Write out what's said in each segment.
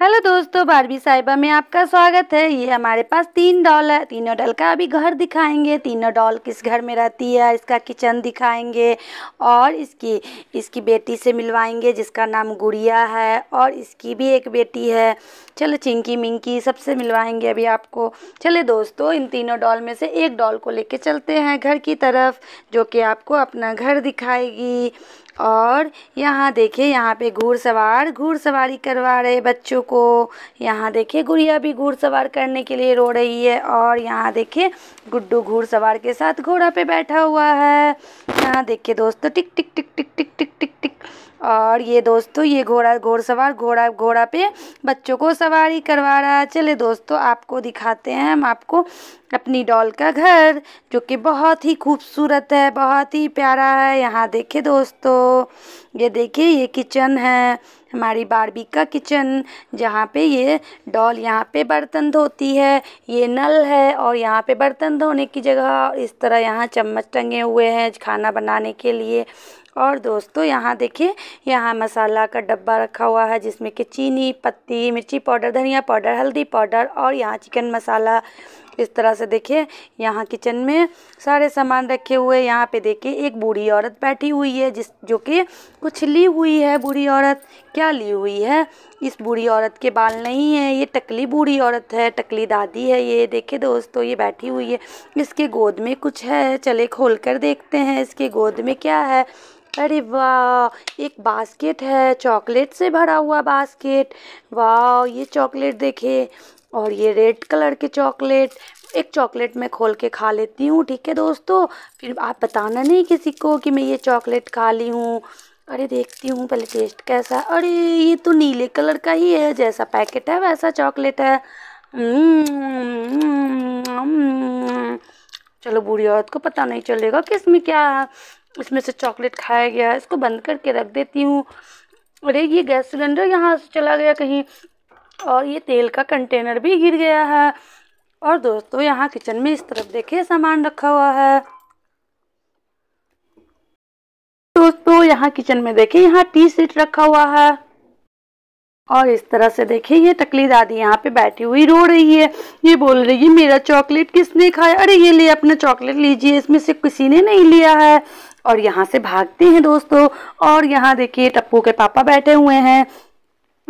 hello दोस्तों Barbie साहिबा में आपका स्वागत है ये हमारे पास तीन डॉल है तीनों डॉल का अभी घर दिखाएंगे तीनों डॉल किस घर में रहती है इसका किचन दिखाएंगे और इसकी इसकी बेटी से मिलवाएंगे जिसका नाम गुड़िया है और इसकी भी एक बेटी है चलो चिंकी मिंकी सबसे मिलवाएंगे अभी आपको चले दोस्तों इन तीनों डॉल में से एक डॉल को कर चलते हैं घर की तरफ जो कि आपको अपना घर दिखाएगी और यहाँ देखिए यहाँ पे घूड़ सवार करवा रहे बच्चों को यहाँ देखिए गुड़िया भी घूड़ सवार करने के लिए रो रही है और यहाँ देखिए गुड्डू घूड़ सवार के साथ घोड़ा पे बैठा हुआ है यहाँ देखिए दोस्तों टिक टिक टिक टिक टिक टिक टिक टिक और ये दोस्तों ये घोड़ा घोड़सवार घोड़ा घोड़ा पे बच्चों को सवारी करवा रहा है चले दोस्तों आपको दिखाते हैं हम आपको अपनी डॉल का घर जो कि बहुत ही खूबसूरत है बहुत ही प्यारा है यहाँ देखे दोस्तों ये देखिए ये किचन है हमारी बारबी का किचन जहाँ पे ये डॉल यहाँ पे बर्तन धोती है ये नल है और यहाँ पे बर्तन धोने की जगह इस तरह यहाँ चम्मच टंगे हुए हैं खाना बनाने के लिए और दोस्तों यहाँ देखिए यहाँ मसाला का डब्बा रखा हुआ है जिसमें कि चीनी पत्ती मिर्ची पाउडर धनिया पाउडर हल्दी पाउडर और यहाँ चिकन मसाला इस तरह से देखिए यहाँ किचन में सारे सामान रखे हुए यहाँ पे देखिए एक बूढ़ी औरत बैठी हुई है जिस जो कि कुछ ली हुई है बूढ़ी औरत क्या ली हुई है इस बूढ़ी औरत के बाल नहीं है ये टकली बूढ़ी औरत है टकली दादी है ये देखिए दोस्तों ये बैठी हुई है इसके गोद में कुछ है चले खोल कर देखते हैं इसके गोद में क्या है अरे वाह एक बास्केट है चॉकलेट से भरा हुआ बास्केट वाह ये चॉकलेट देखे और ये रेड कलर के चॉकलेट एक चॉकलेट मैं खोल के खा लेती हूँ ठीक है दोस्तों फिर आप बताना नहीं किसी को कि मैं ये चॉकलेट खा ली हूँ अरे देखती हूँ पहले टेस्ट कैसा है अरे ये तो नीले कलर का ही है जैसा पैकेट है वैसा चॉकलेट है हम्म, चलो बूढ़ी औरत को पता नहीं चलेगा कि इसमें क्या है इसमें से चॉकलेट खाया गया है इसको बंद करके रख देती हूँ अरे ये गैस सिलेंडर यहाँ से चला गया कहीं और ये तेल का कंटेनर भी गिर गया है और दोस्तों यहाँ किचन में इस तरफ देखिए सामान रखा हुआ है दोस्तों यहाँ किचन में देखिए यहाँ टी सीट रखा हुआ है और इस तरह से देखिए ये टकली दादी यहाँ पे बैठी हुई रो रही है ये बोल रही है मेरा चॉकलेट किसने खाया अरे ये ले अपना चॉकलेट लीजिए इसमें से किसी ने नहीं लिया है और यहाँ से भागते हैं दोस्तों और यहाँ देखिए टप्पू के पापा बैठे हुए हैं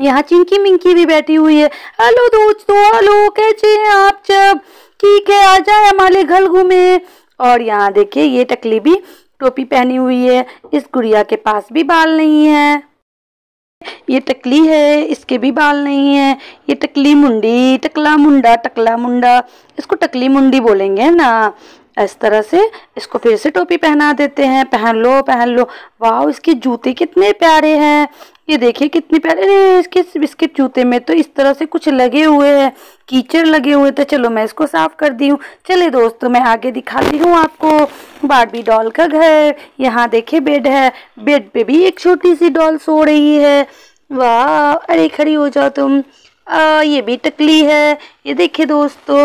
यहाँ चिंकी मिंकी भी बैठी हुई है हेलो दोस्तों हेलो कैसे हैं आप जब ठीक है आ जाए हमारे घर घूमे और यहाँ देखिए ये टकली भी टोपी पहनी हुई है इस गुड़िया के पास भी बाल नहीं है ये टकली है इसके भी बाल नहीं है ये टकली मुंडी टकला मुंडा टकला मुंडा इसको टकली मुंडी बोलेंगे ना इस तरह से इसको फिर से टोपी पहना देते हैं पहन लो पहन लो वाह इसके जूते कितने प्यारे हैं ये देखिए कितनी प्यारे इसके बिस्किट जूते में तो इस तरह से कुछ लगे हुए हैं कीचड़ लगे हुए थे तो चलो मैं इसको साफ कर दी हूँ चले दोस्तों मैं आगे दिखाती हूँ आपको बारबी डॉल का घर यहाँ देखिए बेड है बेड पे भी एक छोटी सी डॉल सो रही है वाह अरे खड़ी हो जाओ तुम आ, ये भी टकली है ये देखिए दोस्तों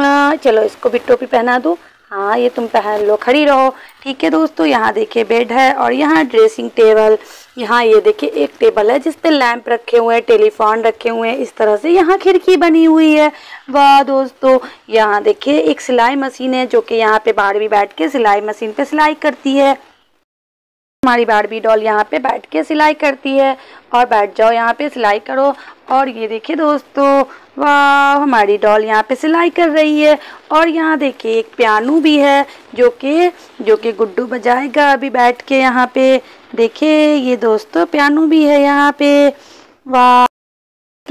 आ, चलो इसको भी टोपी पहना दो हाँ ये तुम पहन लो खड़ी रहो ठीक है दोस्तों यहाँ देखिए बेड है और यहाँ ड्रेसिंग टेबल यहाँ ये देखिए एक टेबल है जिसपे लैंप रखे हुए हैं टेलीफोन रखे हुए हैं इस तरह से यहाँ खिड़की बनी हुई है वाह दोस्तों यहाँ देखिए एक सिलाई मशीन है जो कि यहाँ पे बाढ़ भी बैठ के सिलाई मशीन पे सिलाई करती है हमारी बारबी डॉल यहाँ पे बैठ के सिलाई करती है और बैठ जाओ यहाँ पे सिलाई करो और ये देखिए दोस्तों वाह हमारी डॉल यहाँ पे सिलाई कर रही है और यहाँ देखिए एक पियानो भी है जो कि जो कि गुड्डू बजाएगा अभी बैठ के यहाँ पे देखिए ये दोस्तों पियानो भी है यहाँ पे वाह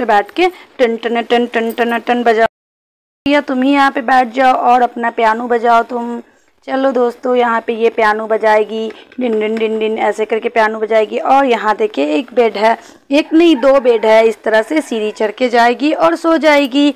बैठ के टन टन टन टन टन टन बजाओ या तुम ही यहाँ पे बैठ जाओ और अपना पियानो बजाओ तुम चलो दोस्तों यहाँ पे ये पियानो बजाएगी डिन डिन डिन डिन ऐसे करके पियानो बजाएगी और यहाँ देखिए एक बेड है एक नहीं दो बेड है इस तरह से सीढ़ी चढ़ के जाएगी और सो जाएगी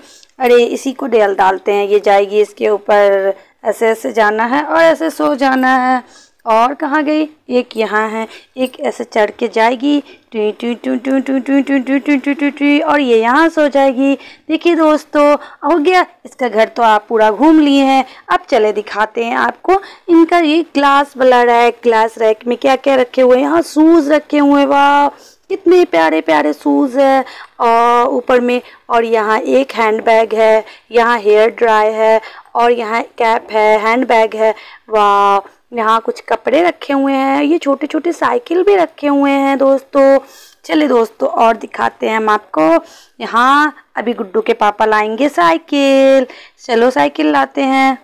अरे इसी को डेल डालते हैं ये जाएगी इसके ऊपर ऐसे ऐसे जाना है और ऐसे सो जाना है और कहाँ गई एक यहाँ है एक ऐसे चढ़ के जाएगी टू टू टू टू टू टू टू टू टू टू टू टू और ये यहाँ सो जाएगी देखिए दोस्तों हो गया इसका घर तो आप पूरा घूम लिए हैं अब चले दिखाते हैं आपको इनका ये ग्लास वाला रैक ग्लास रैक में क्या क्या रखे हुए हैं यहाँ शूज़ रखे हुए वाह कितने प्यारे प्यारे शूज़ है और ऊपर में और यहाँ एक हैंड बैग है यहाँ हेयर ड्राई है और यहाँ कैप है हैंड बैग है वाह यहाँ कुछ कपड़े रखे हुए हैं ये छोटे छोटे साइकिल भी रखे हुए हैं दोस्तों चलिए दोस्तों और दिखाते हैं हम आपको यहाँ अभी गुड्डू के पापा लाएंगे साइकिल चलो साइकिल लाते हैं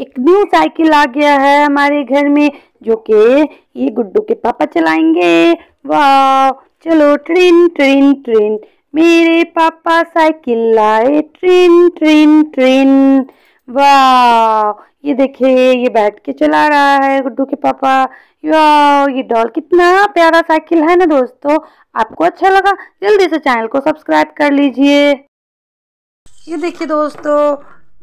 एक न्यू साइकिल आ गया है हमारे घर में जो कि ये गुड्डू के पापा चलाएंगे वाह चलो ट्रेन ट्रेन ट्रेन मेरे पापा साइकिल लाए ट्रिन ट्रिन ट्रेन वाह ये देखिए ये बैठ के चला रहा है गुड्डू के पापा यो ये डॉल कितना प्यारा साइकिल है ना दोस्तों आपको अच्छा लगा जल्दी से चैनल को सब्सक्राइब कर लीजिए ये देखिए दोस्तों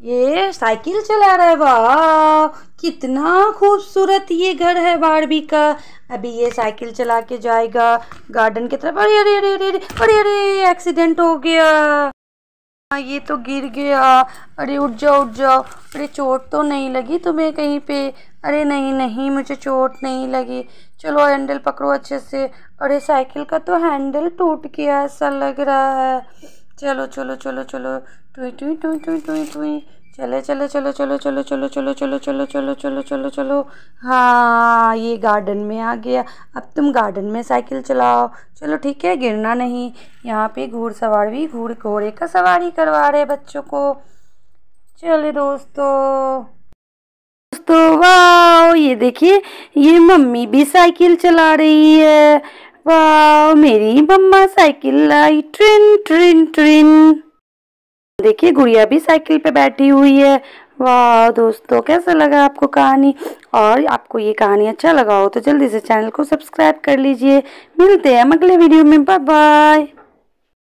ये साइकिल चला रहा है वाह कितना खूबसूरत ये घर है बारबी का अभी ये साइकिल चला के जाएगा गार्डन की तरफ अरे अरे अरे अरे अरे अरे एक्सीडेंट हो गया हाँ, ये तो गिर गया अरे उठ जाओ उठ जाओ अरे चोट तो नहीं लगी तुम्हें कहीं पे अरे नहीं नहीं मुझे चोट नहीं लगी चलो हैंडल पकड़ो अच्छे से अरे साइकिल का तो हैंडल टूट गया ऐसा लग रहा है चलो चलो चलो चलो टुई टुई टुई टुई टुई टुई चलो चलो चलो चलो चलो चलो चलो चलो चलो चलो चलो चलो चलो हाँ ये गार्डन में आ गया अब तुम गार्डन में साइकिल चलाओ चलो ठीक है गिरना नहीं यहाँ पे घुड़सवार सवार भी घूड़ घोड़े का सवारी करवा रहे बच्चों को चले दोस्तों दोस्तों वाह ये देखिए ये मम्मी भी साइकिल चला रही है वाह मेरी मम्मा साइकिल लाई ट्रिन ट्रिन ट्रिन देखिए गुड़िया भी साइकिल पे बैठी हुई है वाह दोस्तों कैसा लगा आपको कहानी और आपको ये कहानी अच्छा लगा हो तो जल्दी से चैनल को सब्सक्राइब कर लीजिए मिलते हैं हम अगले वीडियो में बाय बाय